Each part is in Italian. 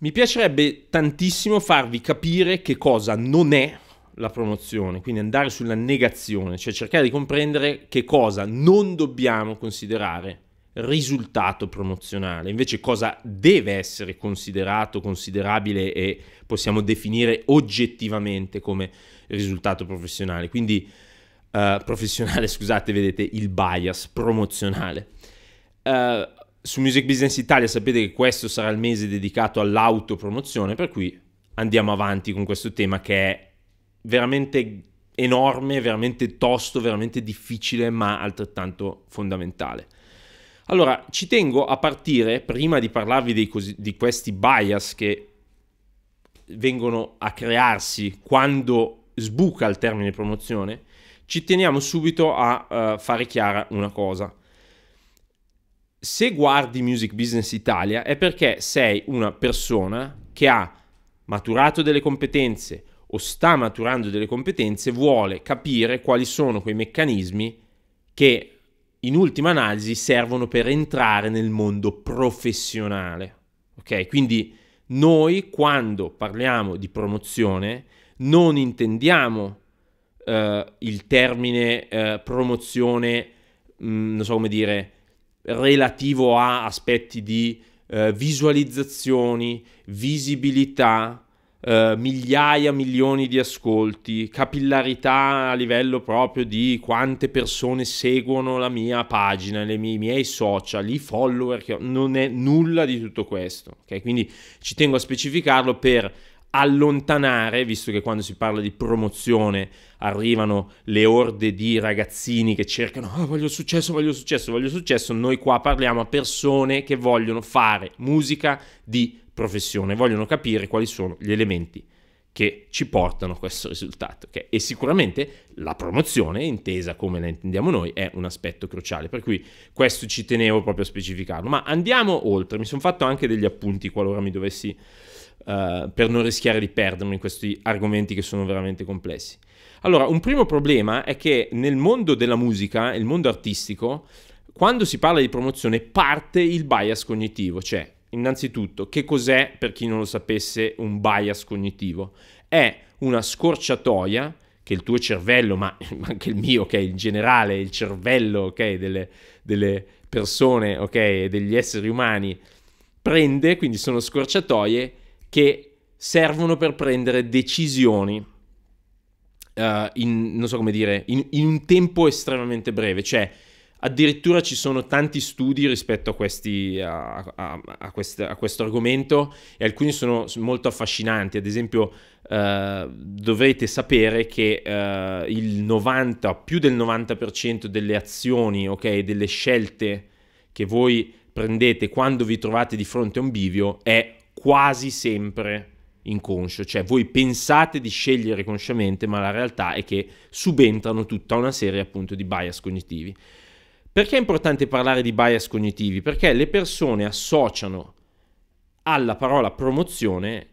Mi piacerebbe tantissimo farvi capire che cosa non è la promozione, quindi andare sulla negazione, cioè cercare di comprendere che cosa non dobbiamo considerare risultato promozionale, invece cosa deve essere considerato, considerabile e possiamo definire oggettivamente come risultato professionale. Quindi uh, professionale, scusate, vedete il bias promozionale. Uh, su Music Business Italia sapete che questo sarà il mese dedicato all'autopromozione, per cui andiamo avanti con questo tema che è veramente enorme, veramente tosto, veramente difficile, ma altrettanto fondamentale. Allora, ci tengo a partire, prima di parlarvi cosi- di questi bias che vengono a crearsi quando sbuca il termine promozione, ci teniamo subito a uh, fare chiara una cosa se guardi Music Business Italia è perché sei una persona che ha maturato delle competenze o sta maturando delle competenze, vuole capire quali sono quei meccanismi che in ultima analisi servono per entrare nel mondo professionale. Ok? Quindi noi quando parliamo di promozione non intendiamo eh, il termine eh, promozione, mh, mm, non so come dire, relativo a aspetti di eh, visualizzazioni, visibilità, eh, migliaia, milioni di ascolti, capillarità a livello proprio di quante persone seguono la mia pagina, le mie, i miei social, i follower, che non è nulla di tutto questo. Okay? Quindi ci tengo a specificarlo per allontanare, visto che quando si parla di promozione arrivano le orde di ragazzini che cercano oh, voglio successo, voglio successo, voglio successo, noi qua parliamo a persone che vogliono fare musica di professione, vogliono capire quali sono gli elementi che ci portano a questo risultato. Okay? E sicuramente la promozione, intesa come la intendiamo noi, è un aspetto cruciale, per cui questo ci tenevo proprio a specificarlo. Ma andiamo oltre, mi sono fatto anche degli appunti qualora mi dovessi, uh, per non rischiare di perdermi in questi argomenti che sono veramente complessi. Allora, un primo problema è che nel mondo della musica, il mondo artistico, quando si parla di promozione parte il bias cognitivo, cioè innanzitutto che cos'è, per chi non lo sapesse, un bias cognitivo? è una scorciatoia che il tuo cervello, ma anche il mio, ok, in generale il cervello, ok, delle, delle persone, ok, degli esseri umani, prende, quindi sono scorciatoie che servono per prendere decisioni, uh, in, non so come dire, in, in un tempo estremamente breve, cioè addirittura ci sono tanti studi rispetto a, questi, a, a, a, quest, a questo argomento e alcuni sono molto affascinanti, ad esempio eh, dovrete sapere che uh, il 90, più del 90% delle azioni, ok, delle scelte che voi prendete quando vi trovate di fronte a un bivio è quasi sempre inconscio, cioè voi pensate di scegliere consciamente, ma la realtà è che subentrano tutta una serie appunto di bias cognitivi. Perché è importante parlare di bias cognitivi? Perché le persone associano alla parola promozione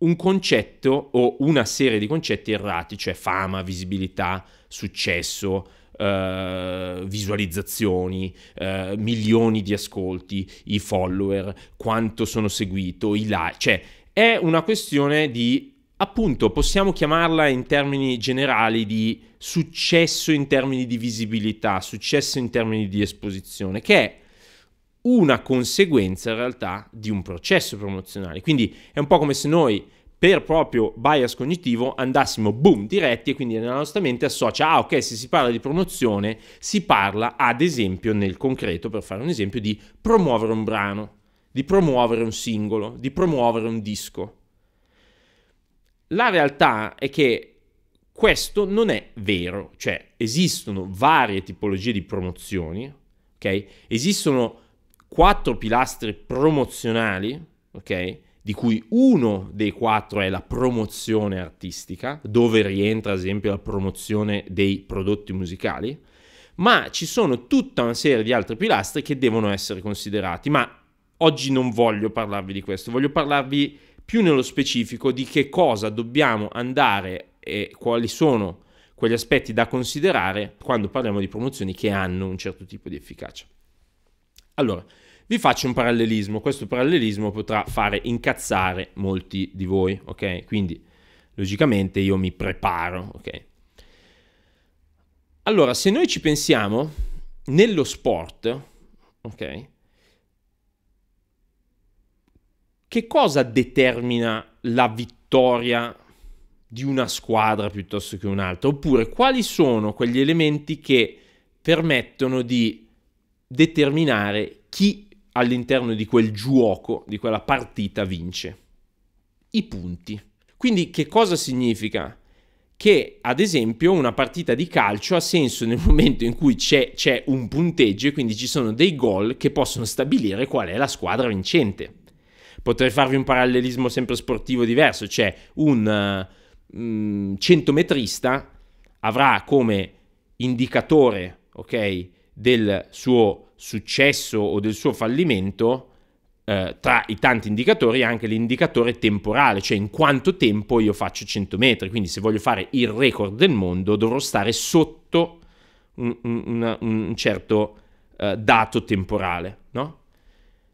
un concetto o una serie di concetti errati, cioè fama, visibilità, successo, Uh, visualizzazioni, uh, milioni di ascolti, i follower, quanto sono seguito, i like, cioè è una questione di appunto possiamo chiamarla in termini generali di successo in termini di visibilità, successo in termini di esposizione, che è una conseguenza in realtà di un processo promozionale. Quindi è un po' come se noi per proprio bias cognitivo andassimo boom diretti e quindi nella nostra mente associa ah ok se si parla di promozione si parla ad esempio nel concreto per fare un esempio di promuovere un brano, di promuovere un singolo, di promuovere un disco. La realtà è che questo non è vero, cioè esistono varie tipologie di promozioni, ok? Esistono quattro pilastri promozionali, ok? Di cui uno dei quattro è la promozione artistica, dove rientra ad esempio la promozione dei prodotti musicali, ma ci sono tutta una serie di altri pilastri che devono essere considerati, ma oggi non voglio parlarvi di questo, voglio parlarvi più nello specifico di che cosa dobbiamo andare e quali sono quegli aspetti da considerare quando parliamo di promozioni che hanno un certo tipo di efficacia. Allora, vi faccio un parallelismo, questo parallelismo potrà fare incazzare molti di voi, ok? Quindi logicamente io mi preparo, ok? Allora, se noi ci pensiamo, nello sport, ok? Che cosa determina la vittoria di una squadra piuttosto che un'altra? Oppure quali sono quegli elementi che permettono di determinare chi all'interno di quel gioco, di quella partita vince. I punti. Quindi che cosa significa? Che ad esempio una partita di calcio ha senso nel momento in cui c'è, c'è un punteggio e quindi ci sono dei gol che possono stabilire qual è la squadra vincente. Potrei farvi un parallelismo sempre sportivo diverso, cioè un mm, centometrista avrà come indicatore, ok, del suo successo o del suo fallimento, eh, tra i tanti indicatori, anche l'indicatore temporale, cioè in quanto tempo io faccio 100 metri. Quindi se voglio fare il record del mondo, dovrò stare sotto un, un, un certo eh, dato temporale, no?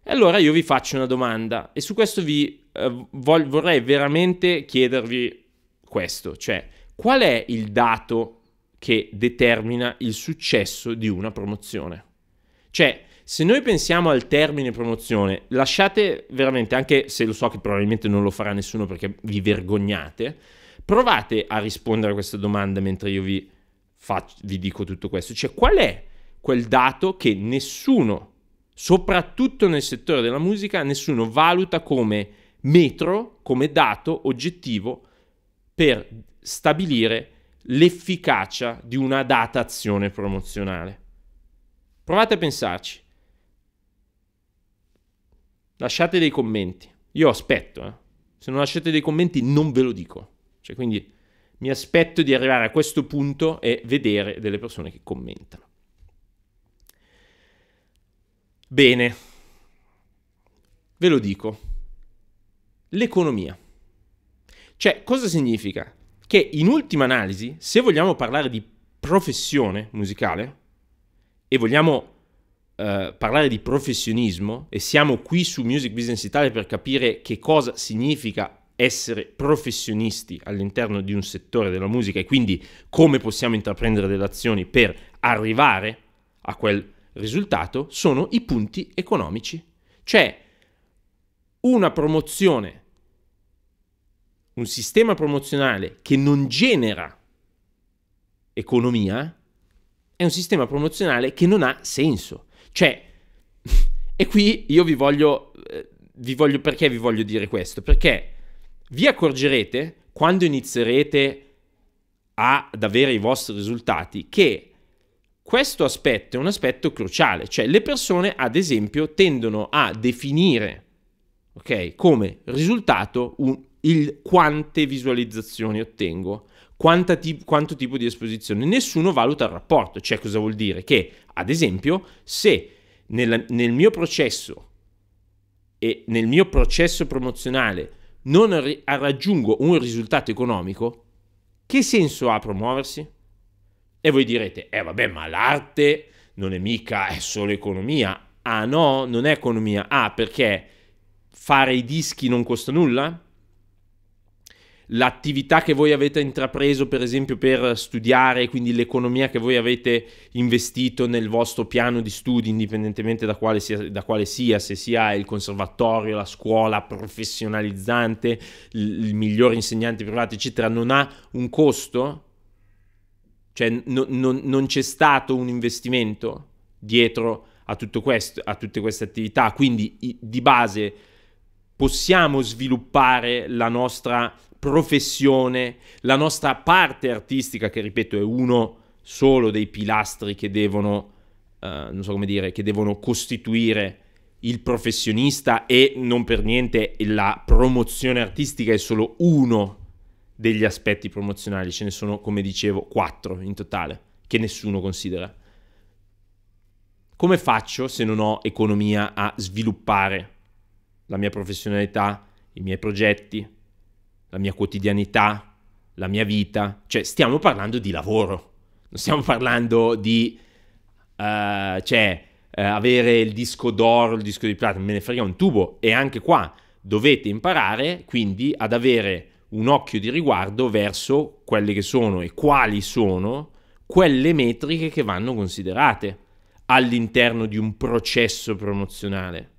E allora io vi faccio una domanda e su questo vi, eh, vorrei veramente chiedervi questo, cioè qual è il dato che determina il successo di una promozione. Cioè, se noi pensiamo al termine promozione, lasciate veramente, anche se lo so che probabilmente non lo farà nessuno perché vi vergognate, provate a rispondere a questa domanda mentre io vi, faccio, vi dico tutto questo. Cioè, qual è quel dato che nessuno, soprattutto nel settore della musica, nessuno valuta come metro, come dato oggettivo per stabilire l'efficacia di una data azione promozionale. Provate a pensarci. Lasciate dei commenti. Io aspetto, eh. se non lasciate dei commenti non ve lo dico. Cioè, quindi mi aspetto di arrivare a questo punto e vedere delle persone che commentano. Bene, ve lo dico. L'economia. Cioè, cosa significa? che in ultima analisi, se vogliamo parlare di professione musicale e vogliamo Uh, parlare di professionismo e siamo qui su Music Business Italia per capire che cosa significa essere professionisti all'interno di un settore della musica e quindi come possiamo intraprendere delle azioni per arrivare a quel risultato, sono i punti economici. Cioè una promozione un sistema promozionale che non genera economia è un sistema promozionale che non ha senso. Cioè, e qui io vi voglio, eh, vi voglio, perché vi voglio dire questo? Perché vi accorgerete quando inizierete ad avere i vostri risultati che questo aspetto è un aspetto cruciale, cioè le persone ad esempio tendono a definire, ok, come risultato un, il quante visualizzazioni ottengo, ti- quanto tipo di esposizione. Nessuno valuta il rapporto, cioè cosa vuol dire? Che, ad esempio, se nel, nel mio processo e nel mio processo promozionale non ri- raggiungo un risultato economico, che senso ha promuoversi? E voi direte, eh vabbè, ma l'arte non è mica, è solo economia. Ah no, non è economia. Ah, perché fare i dischi non costa nulla? l'attività che voi avete intrapreso, per esempio, per studiare, quindi l'economia che voi avete investito nel vostro piano di studi, indipendentemente da quale, sia, da quale sia, se sia il conservatorio, la scuola professionalizzante, il, il migliore insegnante privato, eccetera, non ha un costo? Cioè, no, no, non c'è stato un investimento dietro a, tutto questo, a tutte queste attività. Quindi, di base, possiamo sviluppare la nostra professione, la nostra parte artistica, che ripeto è uno solo dei pilastri che devono, eh, non so come dire, che devono costituire il professionista e non per niente la promozione artistica è solo uno degli aspetti promozionali, ce ne sono come dicevo quattro in totale che nessuno considera. Come faccio se non ho economia a sviluppare la mia professionalità, i miei progetti, la mia quotidianità, la mia vita. Cioè, stiamo parlando di lavoro, non stiamo parlando di... Uh, cioè, uh, avere il disco d'oro, il disco di plata, me ne frega un tubo. E anche qua dovete imparare quindi ad avere un occhio di riguardo verso quelle che sono e quali sono quelle metriche che vanno considerate all'interno di un processo promozionale.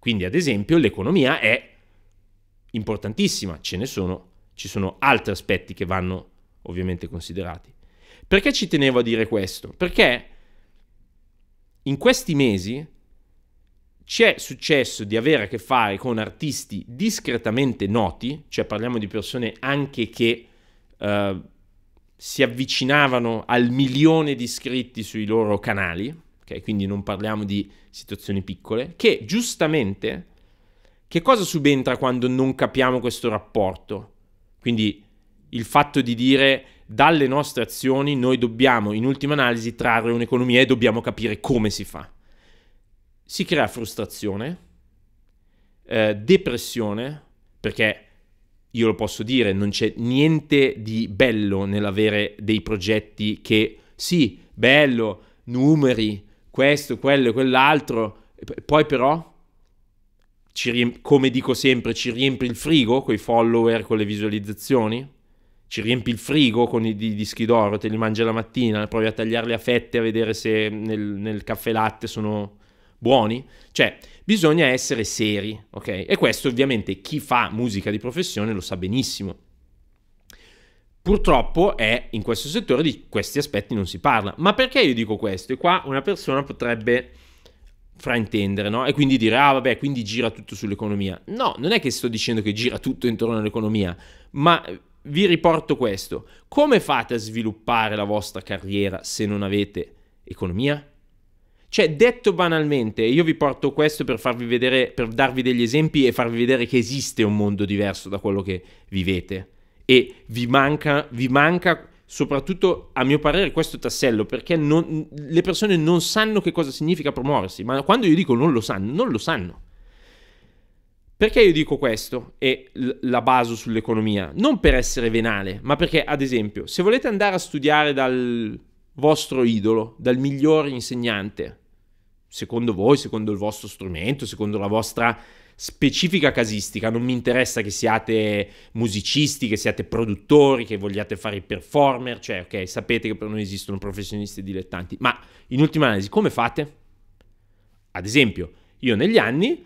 Quindi, ad esempio, l'economia è importantissima, ce ne sono, ci sono altri aspetti che vanno ovviamente considerati. Perché ci tenevo a dire questo? Perché in questi mesi ci è successo di avere a che fare con artisti discretamente noti, cioè parliamo di persone anche che eh, si avvicinavano al milione di iscritti sui loro canali, okay? quindi non parliamo di situazioni piccole, che giustamente che cosa subentra quando non capiamo questo rapporto? Quindi il fatto di dire dalle nostre azioni noi dobbiamo in ultima analisi trarre un'economia e dobbiamo capire come si fa. Si crea frustrazione, eh, depressione, perché io lo posso dire, non c'è niente di bello nell'avere dei progetti che sì, bello, numeri, questo, quello e quell'altro, poi però riemp- come dico sempre, ci riempi il frigo con i follower, con le visualizzazioni? Ci riempi il frigo con i di- dischi d'oro, te li mangi la mattina, provi a tagliarli a fette a vedere se nel, nel caffè latte sono buoni? Cioè, bisogna essere seri, ok? E questo ovviamente chi fa musica di professione lo sa benissimo. Purtroppo è in questo settore di questi aspetti non si parla. Ma perché io dico questo? E qua una persona potrebbe fraintendere, no? E quindi dire, ah vabbè, quindi gira tutto sull'economia. No, non è che sto dicendo che gira tutto intorno all'economia, ma vi riporto questo. Come fate a sviluppare la vostra carriera se non avete economia? Cioè, detto banalmente, io vi porto questo per farvi vedere, per darvi degli esempi e farvi vedere che esiste un mondo diverso da quello che vivete. E vi manca, vi manca soprattutto a mio parere questo tassello perché non, le persone non sanno che cosa significa promuoversi, ma quando io dico non lo sanno, non lo sanno. Perché io dico questo e la baso sull'economia? Non per essere venale, ma perché, ad esempio, se volete andare a studiare dal vostro idolo, dal miglior insegnante, secondo voi, secondo il vostro strumento, secondo la vostra specifica casistica, non mi interessa che siate musicisti, che siate produttori, che vogliate fare i performer, cioè ok, sapete che per noi esistono professionisti e dilettanti, ma in ultima analisi come fate? Ad esempio, io negli anni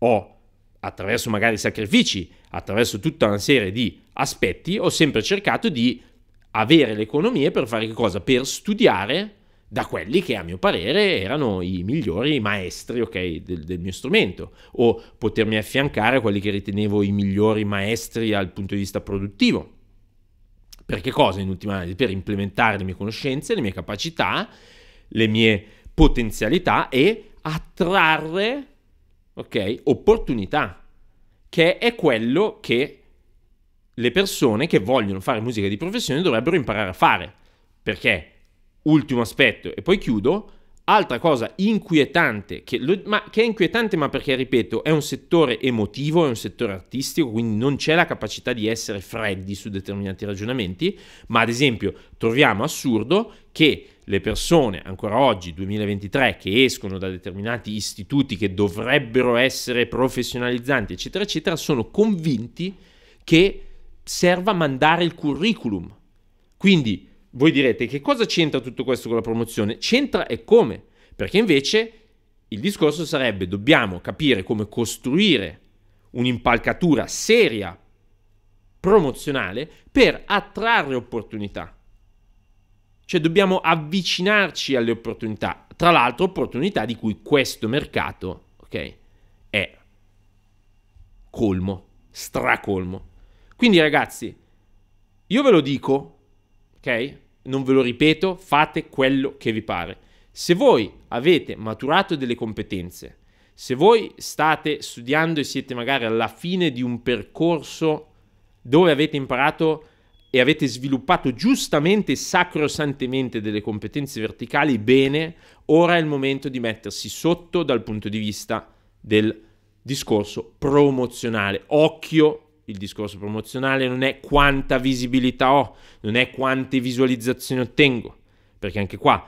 ho attraverso magari sacrifici, attraverso tutta una serie di aspetti, ho sempre cercato di avere le economie per fare che cosa? Per studiare da quelli che a mio parere erano i migliori maestri okay, del, del, mio strumento, o potermi affiancare a quelli che ritenevo i migliori maestri dal punto di vista produttivo. Per che cosa in ultima analisi? Per implementare le mie conoscenze, le mie capacità, le mie potenzialità e attrarre okay, opportunità, che è quello che le persone che vogliono fare musica di professione dovrebbero imparare a fare. Perché? ultimo aspetto, e poi chiudo, altra cosa inquietante, che, lo, ma, che è inquietante ma perché, ripeto, è un settore emotivo, è un settore artistico, quindi non c'è la capacità di essere freddi su determinati ragionamenti, ma ad esempio troviamo assurdo che le persone ancora oggi, 2023, che escono da determinati istituti che dovrebbero essere professionalizzanti, eccetera, eccetera, sono convinti che serva mandare il curriculum. Quindi voi direte che cosa c'entra tutto questo con la promozione? C'entra e come? Perché invece il discorso sarebbe dobbiamo capire come costruire un'impalcatura seria promozionale per attrarre opportunità. Cioè dobbiamo avvicinarci alle opportunità, tra l'altro opportunità di cui questo mercato ok, è colmo, stracolmo. Quindi ragazzi, io ve lo dico, ok? non ve lo ripeto, fate quello che vi pare. Se voi avete maturato delle competenze, se voi state studiando e siete magari alla fine di un percorso dove avete imparato e avete sviluppato giustamente e sacrosantemente delle competenze verticali, bene, ora è il momento di mettersi sotto dal punto di vista del discorso promozionale. Occhio il discorso promozionale non è quanta visibilità ho, non è quante visualizzazioni ottengo, perché anche qua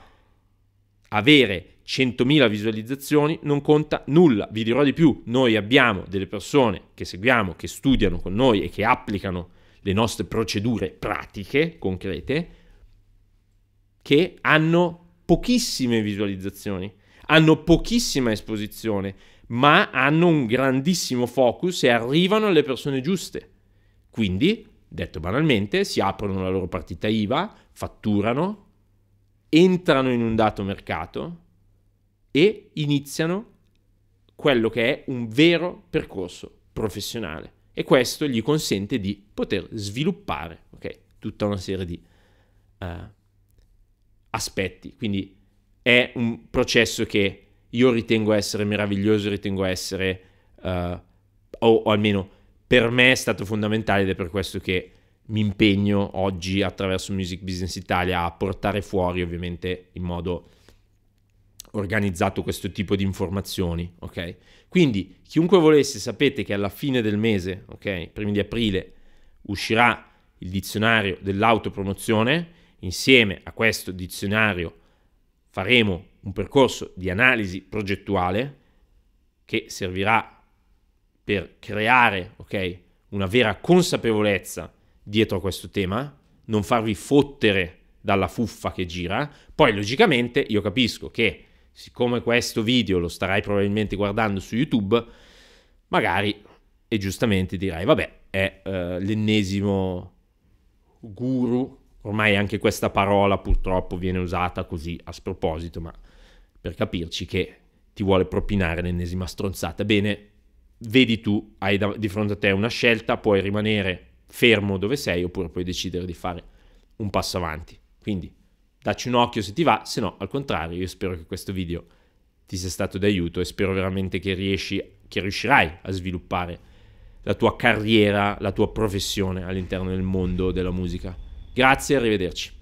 avere 100.000 visualizzazioni non conta nulla, vi dirò di più, noi abbiamo delle persone che seguiamo, che studiano con noi e che applicano le nostre procedure pratiche, concrete, che hanno pochissime visualizzazioni, hanno pochissima esposizione ma hanno un grandissimo focus e arrivano alle persone giuste. Quindi, detto banalmente, si aprono la loro partita IVA, fatturano, entrano in un dato mercato e iniziano quello che è un vero percorso professionale e questo gli consente di poter sviluppare okay, tutta una serie di uh, aspetti. Quindi è un processo che io ritengo essere meraviglioso, ritengo essere, uh, o, o almeno per me è stato fondamentale ed è per questo che mi impegno oggi attraverso Music Business Italia a portare fuori ovviamente in modo organizzato questo tipo di informazioni, ok? Quindi chiunque volesse sapete che alla fine del mese, ok, primi di aprile, uscirà il dizionario dell'autopromozione, insieme a questo dizionario faremo un percorso di analisi progettuale che servirà per creare okay, una vera consapevolezza dietro a questo tema, non farvi fottere dalla fuffa che gira. Poi logicamente io capisco che siccome questo video lo starai probabilmente guardando su YouTube, magari e giustamente dirai vabbè è eh, l'ennesimo guru, ormai anche questa parola purtroppo viene usata così a sproposito, ma per capirci che ti vuole propinare l'ennesima stronzata. Bene, vedi tu, hai da, di fronte a te una scelta, puoi rimanere fermo dove sei oppure puoi decidere di fare un passo avanti. Quindi dacci un occhio se ti va, se no al contrario io spero che questo video ti sia stato d'aiuto e spero veramente che, riesci, che riuscirai a sviluppare la tua carriera, la tua professione all'interno del mondo della musica. Grazie e arrivederci.